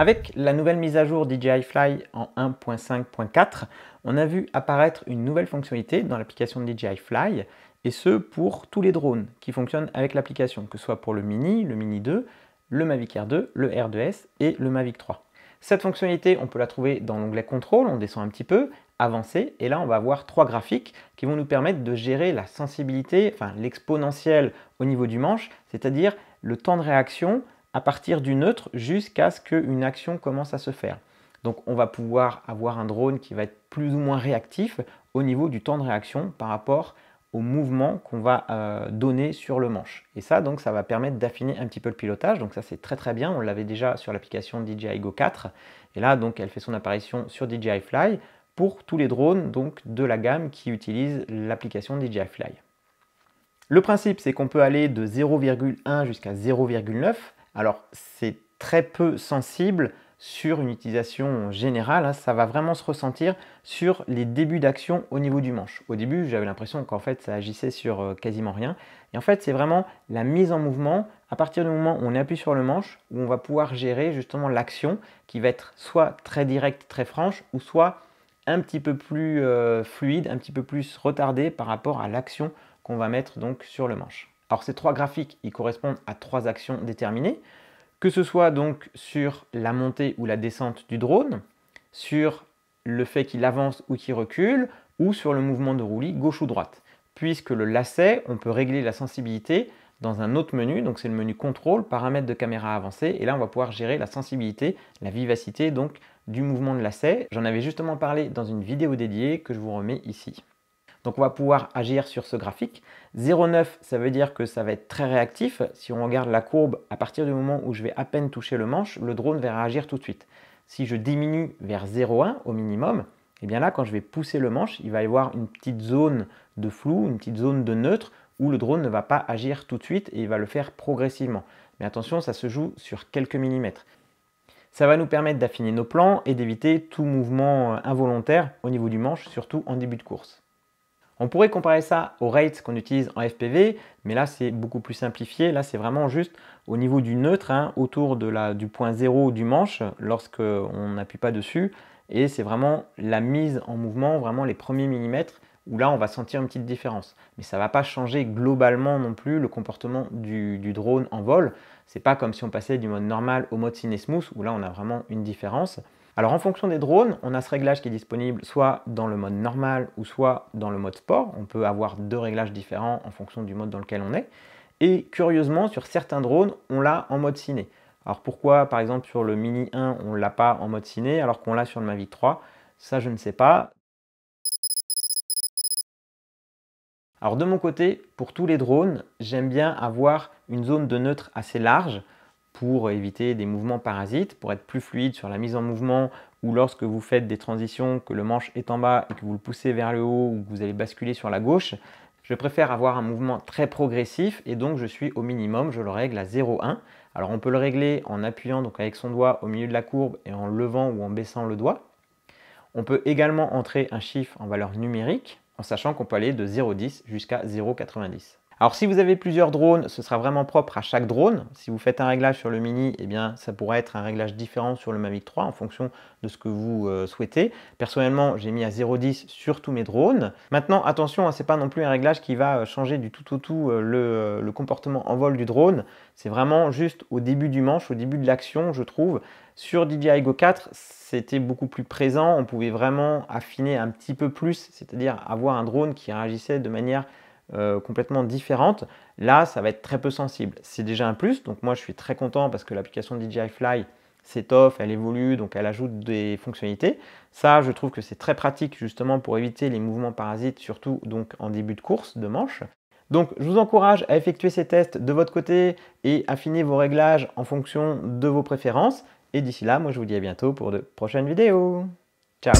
Avec la nouvelle mise à jour DJI Fly en 1.5.4, on a vu apparaître une nouvelle fonctionnalité dans l'application DJI Fly, et ce pour tous les drones qui fonctionnent avec l'application, que ce soit pour le Mini, le Mini 2, le Mavic Air 2, le R2S et le Mavic 3. Cette fonctionnalité, on peut la trouver dans l'onglet Contrôle, on descend un petit peu, Avancé, et là on va avoir trois graphiques qui vont nous permettre de gérer la sensibilité, enfin l'exponentielle au niveau du manche, c'est-à-dire le temps de réaction, à partir du neutre jusqu'à ce qu'une action commence à se faire. Donc on va pouvoir avoir un drone qui va être plus ou moins réactif au niveau du temps de réaction par rapport au mouvement qu'on va euh, donner sur le manche. Et ça, donc, ça va permettre d'affiner un petit peu le pilotage. Donc ça, c'est très très bien. On l'avait déjà sur l'application DJI Go 4. Et là, donc, elle fait son apparition sur DJI Fly pour tous les drones donc, de la gamme qui utilisent l'application DJI Fly. Le principe, c'est qu'on peut aller de 0,1 jusqu'à 0,9. Alors c'est très peu sensible sur une utilisation générale, hein, ça va vraiment se ressentir sur les débuts d'action au niveau du manche. Au début, j'avais l'impression qu'en fait, ça agissait sur euh, quasiment rien. Et en fait, c'est vraiment la mise en mouvement, à partir du moment où on appuie sur le manche, où on va pouvoir gérer justement l'action qui va être soit très directe, très franche, ou soit un petit peu plus euh, fluide, un petit peu plus retardée par rapport à l'action qu'on va mettre donc sur le manche. Alors ces trois graphiques, ils correspondent à trois actions déterminées, que ce soit donc sur la montée ou la descente du drone, sur le fait qu'il avance ou qu'il recule, ou sur le mouvement de roulis gauche ou droite. Puisque le lacet, on peut régler la sensibilité dans un autre menu, donc c'est le menu contrôle, paramètres de caméra avancée, et là on va pouvoir gérer la sensibilité, la vivacité donc du mouvement de lacet. J'en avais justement parlé dans une vidéo dédiée que je vous remets ici. Donc on va pouvoir agir sur ce graphique. 0,9, ça veut dire que ça va être très réactif. Si on regarde la courbe, à partir du moment où je vais à peine toucher le manche, le drone va réagir tout de suite. Si je diminue vers 0,1 au minimum, et eh bien là, quand je vais pousser le manche, il va y avoir une petite zone de flou, une petite zone de neutre, où le drone ne va pas agir tout de suite et il va le faire progressivement. Mais attention, ça se joue sur quelques millimètres. Ça va nous permettre d'affiner nos plans et d'éviter tout mouvement involontaire au niveau du manche, surtout en début de course. On pourrait comparer ça au rate qu'on utilise en FPV, mais là c'est beaucoup plus simplifié. Là c'est vraiment juste au niveau du neutre, hein, autour du point zéro du manche, lorsqu'on n'appuie pas dessus. Et c'est vraiment la mise en mouvement, vraiment les premiers millimètres, où là on va sentir une petite différence. Mais ça ne va pas changer globalement non plus le comportement du, drone en vol. C'est pas comme si on passait du mode normal au mode ciné smooth, où là on a vraiment une différence. Alors en fonction des drones, on a ce réglage qui est disponible soit dans le mode normal ou soit dans le mode sport. On peut avoir deux réglages différents en fonction du mode dans lequel on est. Et curieusement, sur certains drones, on l'a en mode ciné. Alors pourquoi par exemple sur le Mini 1 on l'a pas en mode ciné alors qu'on l'a sur le Mavic 3 Ça je ne sais pas. Alors de mon côté, pour tous les drones, j'aime bien avoir une zone de neutre assez large pour éviter des mouvements parasites, pour être plus fluide sur la mise en mouvement ou lorsque vous faites des transitions, que le manche est en bas et que vous le poussez vers le haut ou que vous allez basculer sur la gauche, je préfère avoir un mouvement très progressif et donc je suis au minimum, je le règle à 0,1. Alors on peut le régler en appuyant donc avec son doigt au milieu de la courbe et en levant ou en baissant le doigt. On peut également entrer un chiffre en valeur numérique en sachant qu'on peut aller de 0,10 jusqu'à 0,90. Alors si vous avez plusieurs drones, ce sera vraiment propre à chaque drone. Si vous faites un réglage sur le Mini, eh bien ça pourrait être un réglage différent sur le Mavic 3 en fonction de ce que vous euh, souhaitez. Personnellement, j'ai mis à 0,10 sur tous mes drones. Maintenant, attention, hein, ce n'est pas non plus un réglage qui va euh, changer du tout au tout euh, le, le comportement en vol du drone. C'est vraiment juste au début du manche, au début de l'action, je trouve. Sur DJI Go 4, c'était beaucoup plus présent, on pouvait vraiment affiner un petit peu plus, c'est-à-dire avoir un drone qui réagissait de manière euh, complètement différentes, là, ça va être très peu sensible. C'est déjà un plus, donc moi, je suis très content parce que l'application DJI Fly s'étoffe, elle évolue, donc elle ajoute des fonctionnalités. Ça, je trouve que c'est très pratique justement pour éviter les mouvements parasites, surtout donc en début de course, de manche. Donc, je vous encourage à effectuer ces tests de votre côté et affiner vos réglages en fonction de vos préférences. Et d'ici là, moi, je vous dis à bientôt pour de prochaines vidéos. Ciao